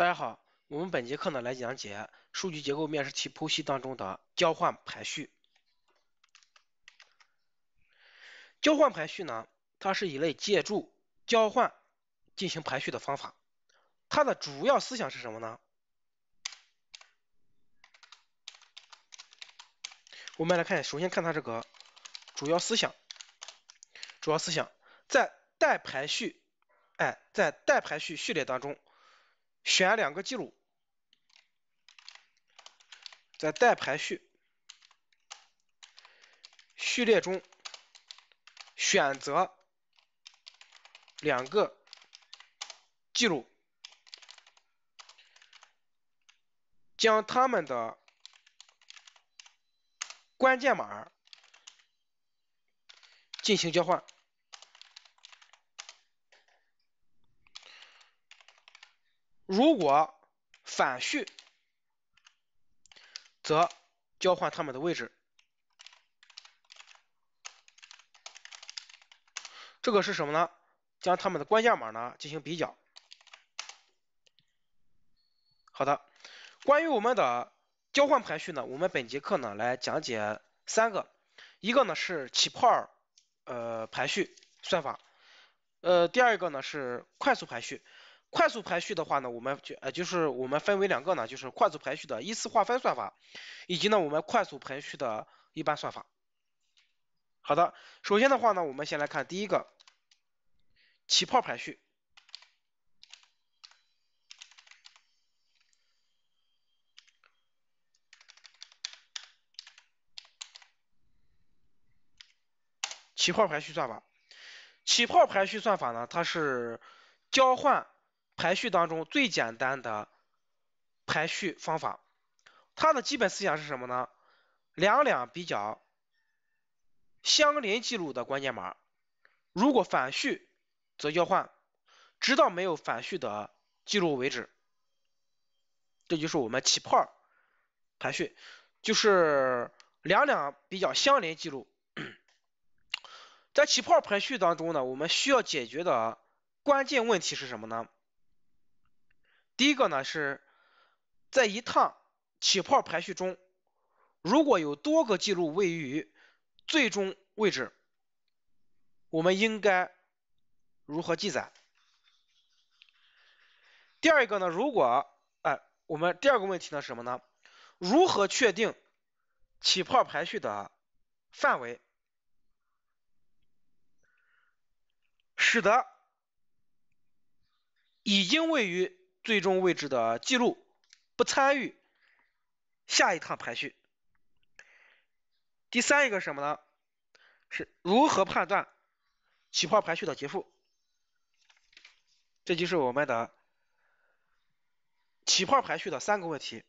大家好，我们本节课呢来讲解数据结构面试题剖析当中的交换排序。交换排序呢，它是一类借助交换进行排序的方法。它的主要思想是什么呢？我们来看，首先看它这个主要思想。主要思想在待排序，哎，在待排序序列当中。选两个记录，在待排序序列中选择两个记录，将它们的关键码进行交换。如果反序，则交换它们的位置。这个是什么呢？将它们的关键码呢进行比较。好的，关于我们的交换排序呢，我们本节课呢来讲解三个，一个呢是起泡呃排序算法，呃，第二个呢是快速排序。快速排序的话呢，我们就呃就是我们分为两个呢，就是快速排序的依次划分算法，以及呢我们快速排序的一般算法。好的，首先的话呢，我们先来看第一个起泡排序。起泡排序算法，起泡排序算法呢，它是交换。排序当中最简单的排序方法，它的基本思想是什么呢？两两比较相邻记录的关键码，如果反序则交换，直到没有反序的记录为止。这就是我们起泡排序，就是两两比较相邻记录。在起泡排序当中呢，我们需要解决的关键问题是什么呢？第一个呢是，在一趟起泡排序中，如果有多个记录位于最终位置，我们应该如何记载？第二个呢？如果，哎，我们第二个问题呢是什么呢？如何确定起泡排序的范围，使得已经位于最终位置的记录不参与下一趟排序。第三一个什么呢？是如何判断起泡排序的结束？这就是我们的起泡排序的三个问题。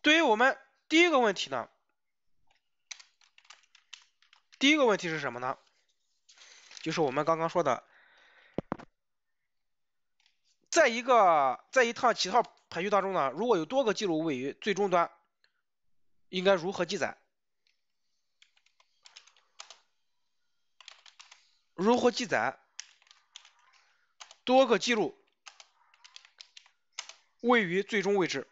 对于我们第一个问题呢，第一个问题是什么呢？就是我们刚刚说的。在一个在一趟几泡排序当中呢，如果有多个记录位于最终端，应该如何记载？如何记载多个记录位于最终位置？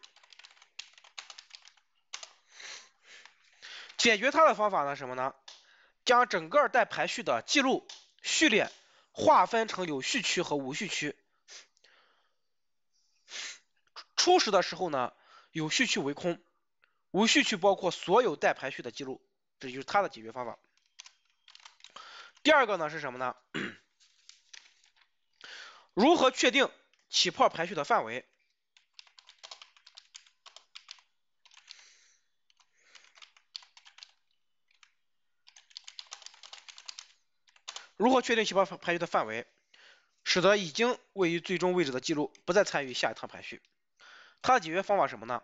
解决它的方法呢？什么呢？将整个待排序的记录序列划分成有序区和无序区。初始的时候呢，有序去为空，无序去包括所有待排序的记录，这就是它的解决方法。第二个呢是什么呢？如何确定起泡排序的范围？如何确定起泡排序的范围，使得已经位于最终位置的记录不再参与下一趟排序？它的解决方法什么呢？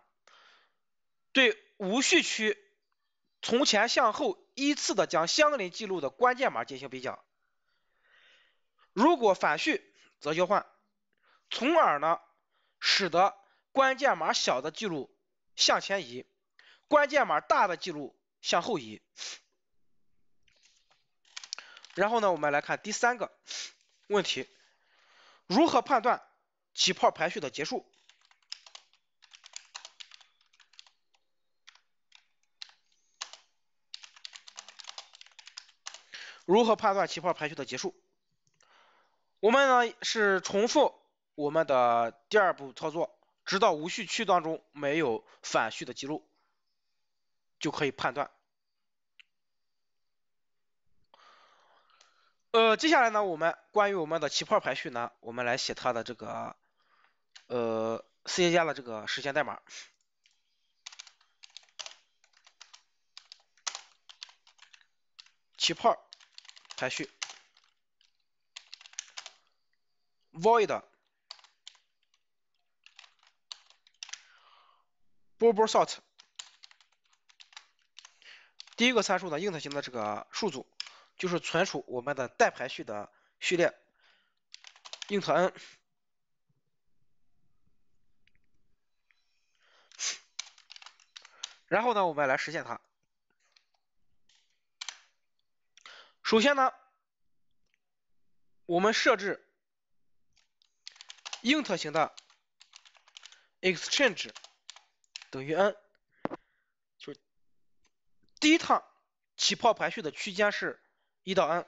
对无序区从前向后依次的将相邻记录的关键码进行比较，如果反序则交换，从而呢使得关键码小的记录向前移，关键码大的记录向后移。然后呢我们来看第三个问题，如何判断起泡排序的结束？如何判断起泡排序的结束？我们呢是重复我们的第二步操作，直到无序区当中没有反序的记录，就可以判断。呃，接下来呢，我们关于我们的起泡排序呢，我们来写它的这个呃 C 加加的这个实现代码，起泡。排序。void bubble sort，第一个参数呢，int 型的这个数组，就是存储我们的待排序的序列，int n。然后呢，我们来实现它。首先呢，我们设置 int 型的 exchange 等于 n，就是第一趟起泡排序的区间是一到 n。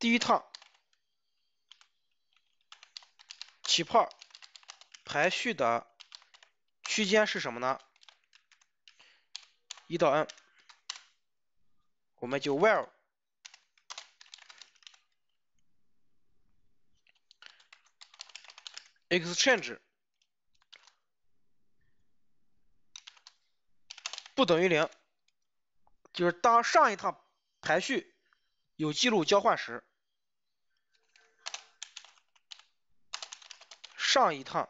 第一趟起泡排序的区间是什么呢一到 n。我们就 while exchange 不等于零，就是当上一趟排序有记录交换时，上一趟。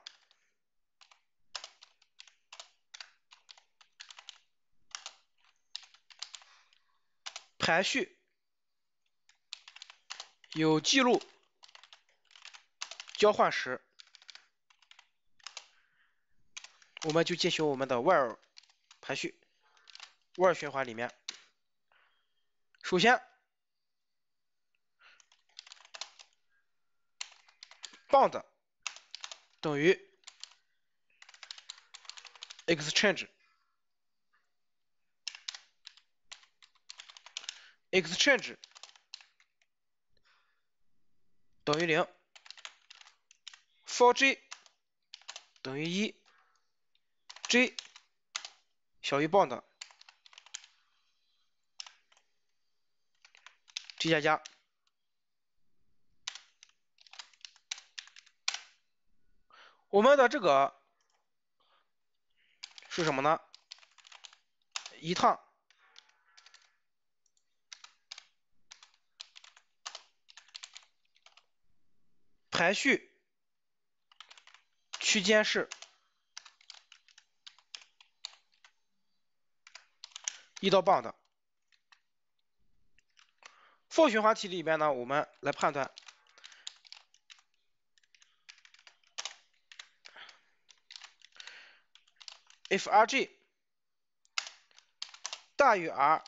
排序有记录交换时，我们就进行我们的 while 排序 while 循环里面，首先 b o n d 等于 exchange。Exchange 等于零，for j 等于一，j 小于 b o u n d g 加加。我们的这个是什么呢？一趟。排序区间是一到棒的。负 for 循环体里边呢，我们来判断 if r g 大于 r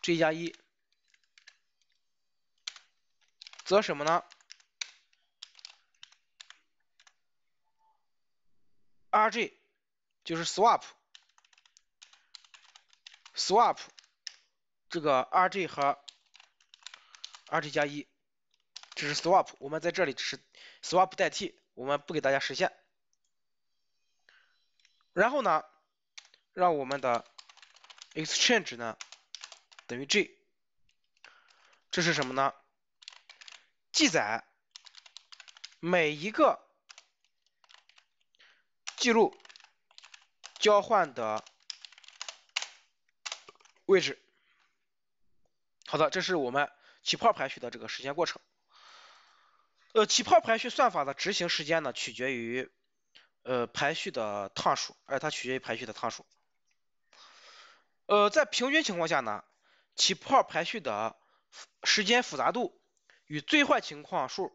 g 加一。则什么呢？rg 就是 swap，swap 这个 rg 和 rg 加一，这是 swap，我们在这里只是 swap 代替，我们不给大家实现。然后呢，让我们的 exchange 呢等于 g，这是什么呢？记载每一个记录交换的位置。好的，这是我们起泡排序的这个时间过程。呃，起泡排序算法的执行时间呢，取决于呃排序的趟数，而它取决于排序的趟数。呃，在平均情况下呢，起泡排序的时间复杂度。与最坏情况数，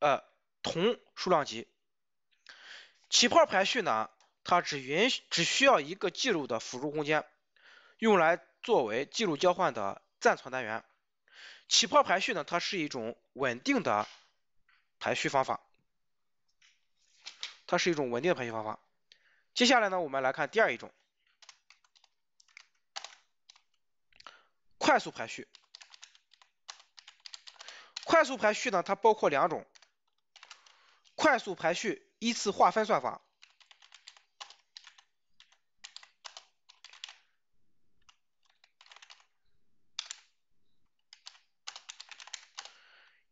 呃，同数量级。起泡排序呢，它只允许只需要一个记录的辅助空间，用来作为记录交换的暂存单元。起泡排序呢，它是一种稳定的排序方法，它是一种稳定的排序方法。接下来呢，我们来看第二一种，快速排序。快速排序呢，它包括两种，快速排序、依次划分算法，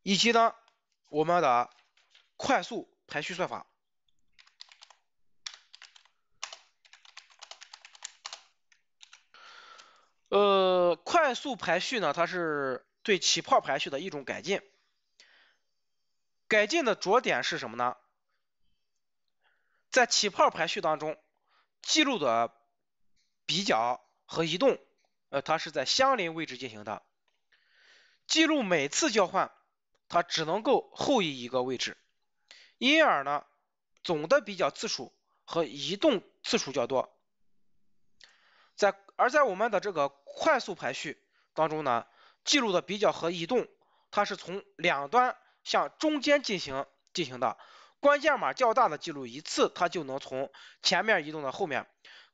以及呢我们的快速排序算法。呃，快速排序呢，它是。对起泡排序的一种改进，改进的着点是什么呢？在起泡排序当中，记录的比较和移动，呃，它是在相邻位置进行的，记录每次交换，它只能够后移一个位置，因而呢，总的比较次数和移动次数较多。在而在我们的这个快速排序当中呢？记录的比较和移动，它是从两端向中间进行进行的。关键码较大的记录一次它就能从前面移动到后面，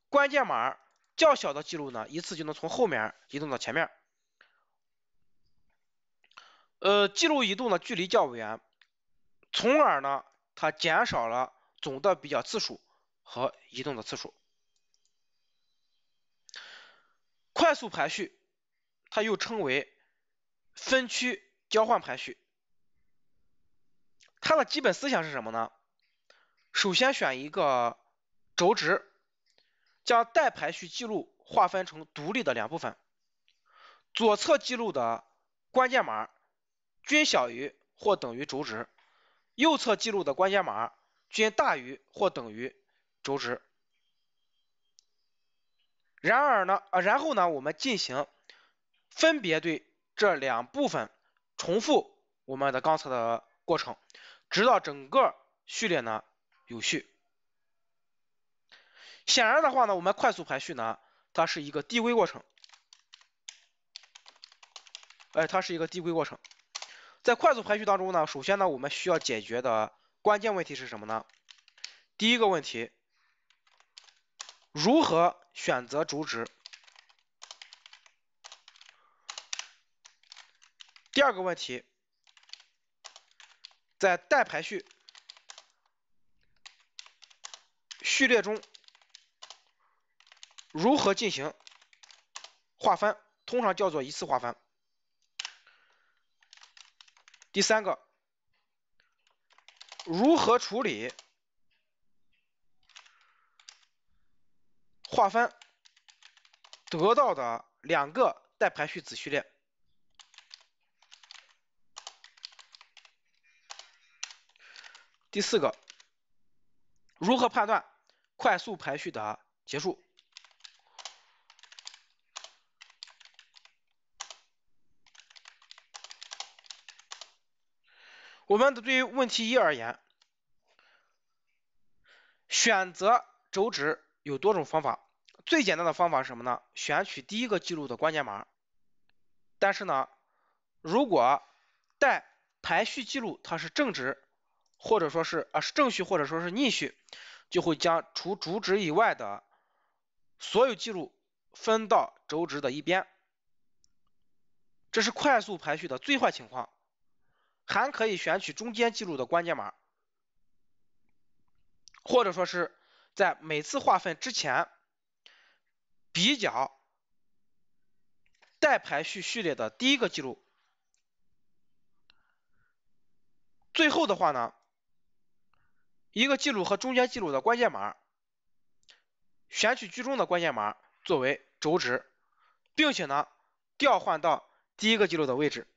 关键码较小的记录呢一次就能从后面移动到前面。呃，记录移动的距离较远，从而呢它减少了总的比较次数和移动的次数。快速排序，它又称为。分区交换排序，它的基本思想是什么呢？首先选一个轴值，将待排序记录划分成独立的两部分，左侧记录的关键码均小于或等于轴值，右侧记录的关键码均大于或等于轴值。然而呢，呃，然后呢，我们进行分别对。这两部分重复我们的刚才的过程，直到整个序列呢有序。显然的话呢，我们快速排序呢，它是一个递归过程。哎，它是一个递归过程。在快速排序当中呢，首先呢，我们需要解决的关键问题是什么呢？第一个问题，如何选择主值？第二个问题，在待排序序列中如何进行划分，通常叫做一次划分。第三个，如何处理划分得到的两个待排序子序列？第四个，如何判断快速排序的结束？我们对于问题一而言，选择轴值有多种方法，最简单的方法是什么呢？选取第一个记录的关键码。但是呢，如果带排序记录它是正值。或者说是啊，是正序或者说是逆序，就会将除主旨以外的所有记录分到轴值的一边。这是快速排序的最坏情况。还可以选取中间记录的关键码，或者说是在每次划分之前比较待排序序列的第一个记录。最后的话呢？一个记录和中间记录的关键码，选取居中的关键码作为轴值，并且呢调换到第一个记录的位置。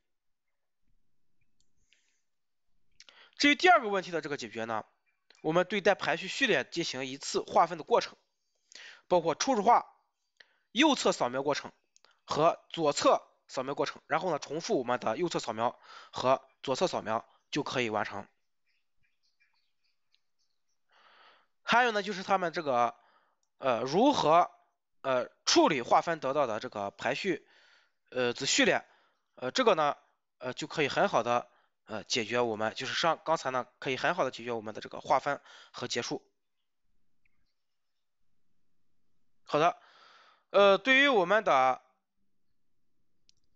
至于第二个问题的这个解决呢，我们对待排序序列进行一次划分的过程，包括初始化、右侧扫描过程和左侧扫描过程，然后呢重复我们的右侧扫描和左侧扫描就可以完成。还有呢，就是他们这个呃，如何呃处理划分得到的这个排序呃子序列呃，这个呢呃就可以很好的呃解决我们就是上刚才呢可以很好的解决我们的这个划分和结束。好的，呃，对于我们的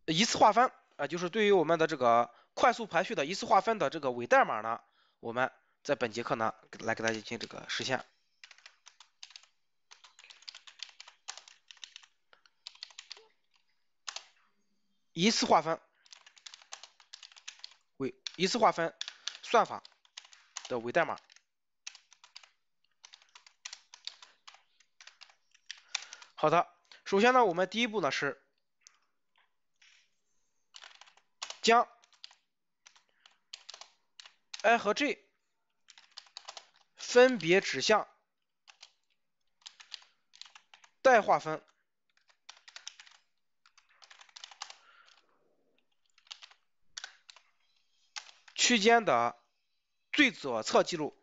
一次划分啊，就是对于我们的这个快速排序的一次划分的这个伪代码呢，我们。在本节课呢，来给大家进行这个实现，一次划分，为一次划分算法的伪代码。好的，首先呢，我们第一步呢是将 i 和 j。分别指向待划分区间的最左侧记录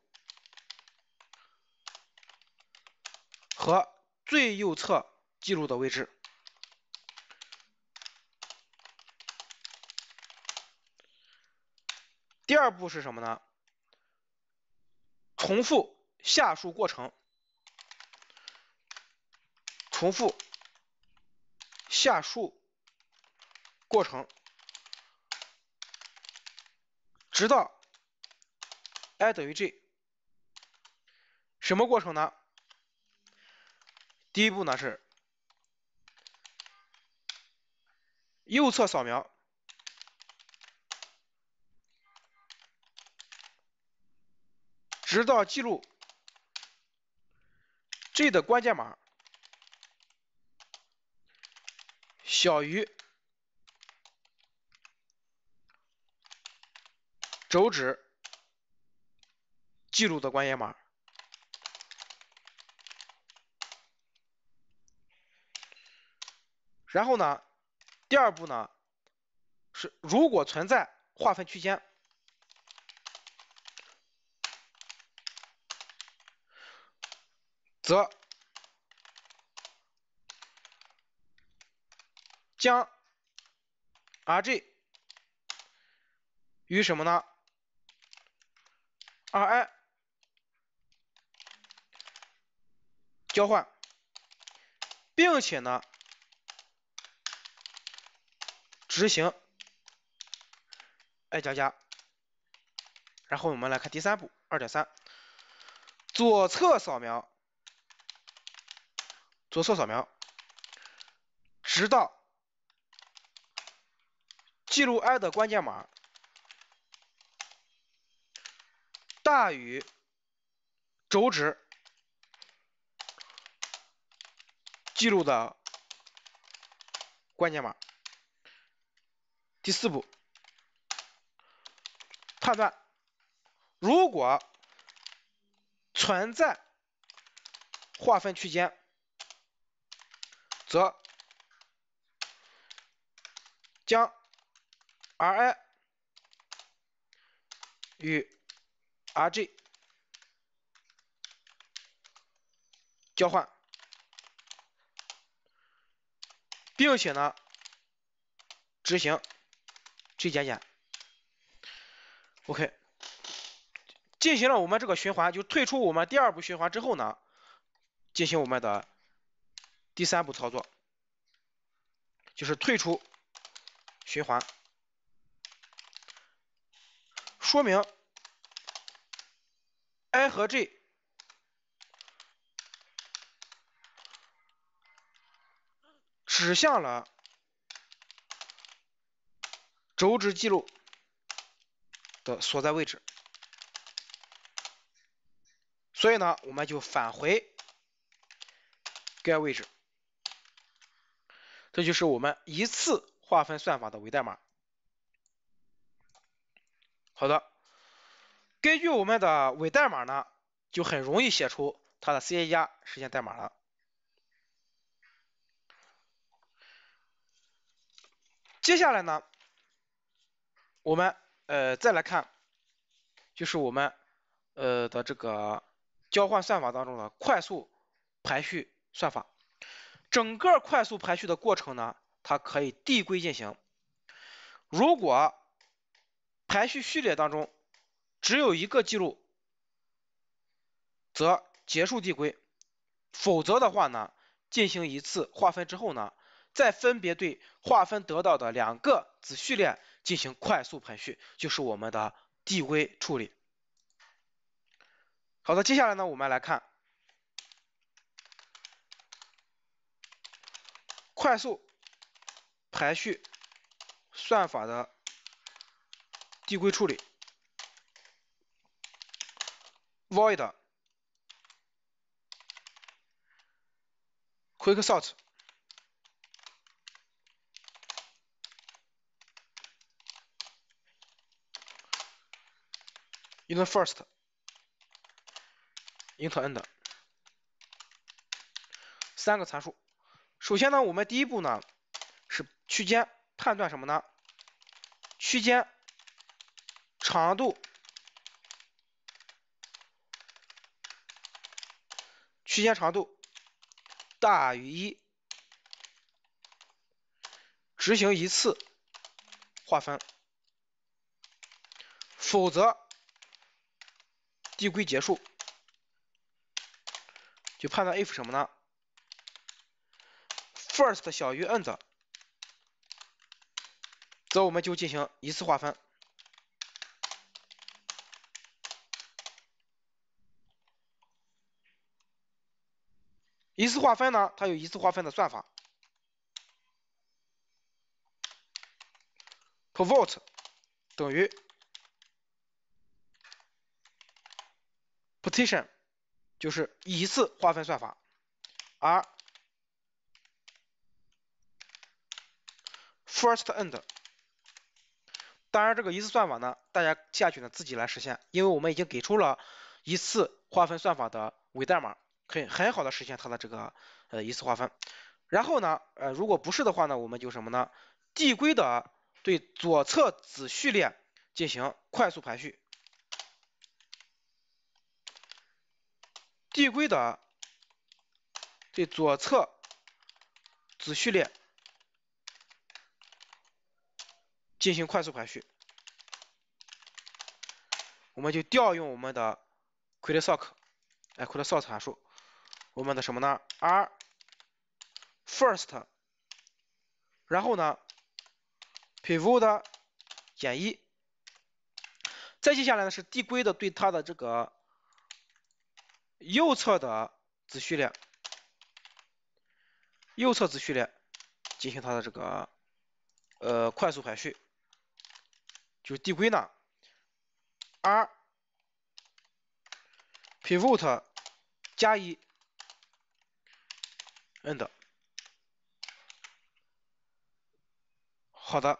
和最右侧记录的位置。第二步是什么呢？重复下述过程，重复下述过程，直到 i 等于 j。什么过程呢？第一步呢是右侧扫描。直到记录 j 的关键码小于轴值记录的关键码，然后呢，第二步呢是如果存在划分区间。则将 Rj 与什么呢？Ri 交换，并且呢，执行 i 加加。然后我们来看第三步，二点三，左侧扫描。左侧扫描，直到记录 i 的关键码大于轴值记录的关键码。第四步，判断如果存在划分区间。则将 R i 与 R j 交换，并且呢执行 G 减减。OK，进行了我们这个循环，就退出我们第二步循环之后呢，进行我们的。第三步操作就是退出循环，说明 i 和 j 指向了轴值记录的所在位置，所以呢，我们就返回该位置。这就是我们一次划分算法的伪代码。好的，根据我们的伪代码呢，就很容易写出它的 C A 加实现代码了。接下来呢，我们呃再来看，就是我们呃的这个交换算法当中的快速排序算法。整个快速排序的过程呢，它可以递归进行。如果排序序列当中只有一个记录，则结束递归；否则的话呢，进行一次划分之后呢，再分别对划分得到的两个子序列进行快速排序，就是我们的递归处理。好的，接下来呢，我们来看。快速排序算法的递归处理。void quickSort(int first, int end)，三个参数。首先呢，我们第一步呢是区间判断什么呢？区间长度，区间长度大于一，执行一次划分，否则递归结束，就判断 i f 什么呢？first 小于 end，则我们就进行一次划分。一次划分呢，它有一次划分的算法，pivot 等于 partition，就是一次划分算法，而 First end。当然，这个一次算法呢，大家下去呢自己来实现，因为我们已经给出了一次划分算法的伪代码，可以很好的实现它的这个呃一次划分。然后呢，呃如果不是的话呢，我们就什么呢？递归的对左侧子序列进行快速排序，递归的对左侧子序列。进行快速排序，我们就调用我们的 quick sort，哎，quick sort 函数，我们的什么呢？r first，然后呢，pivot 减一，再接下来呢是递归的对它的这个右侧的子序列，右侧子序列进行它的这个呃快速排序。就是递归呢，r pivot 加一 end 好的，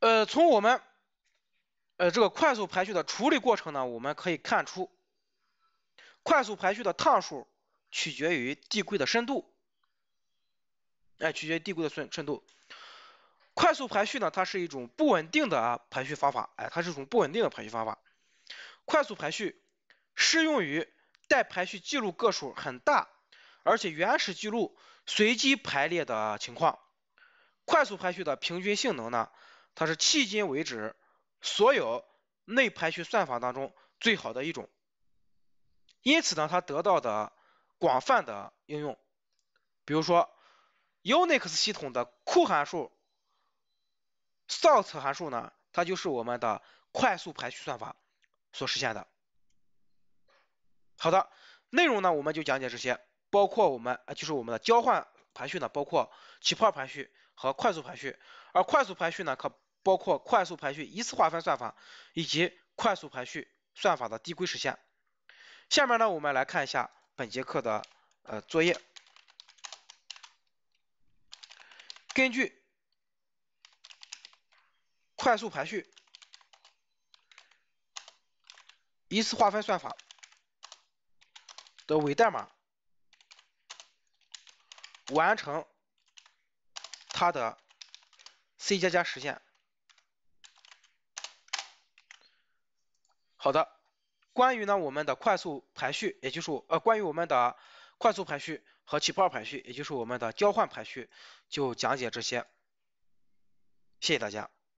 呃，从我们呃这个快速排序的处理过程呢，我们可以看出，快速排序的趟数取决于递归的深度，哎，取决于递归的深深度。快速排序呢，它是一种不稳定的排序方法，哎，它是一种不稳定的排序方法。快速排序适用于待排序记录个数很大，而且原始记录随机排列的情况。快速排序的平均性能呢，它是迄今为止所有内排序算法当中最好的一种，因此呢，它得到的广泛的应用，比如说 Unix 系统的库函数。sort 函数呢，它就是我们的快速排序算法所实现的。好的，内容呢我们就讲解这些，包括我们就是我们的交换排序呢，包括起泡排序和快速排序，而快速排序呢，可包括快速排序一次划分算法以及快速排序算法的递归实现。下面呢我们来看一下本节课的呃作业，根据。快速排序、一次划分算法的伪代码，完成它的 C 加加实现。好的，关于呢我们的快速排序，也就是呃关于我们的快速排序和起泡排序，也就是我们的交换排序，就讲解这些。谢谢大家。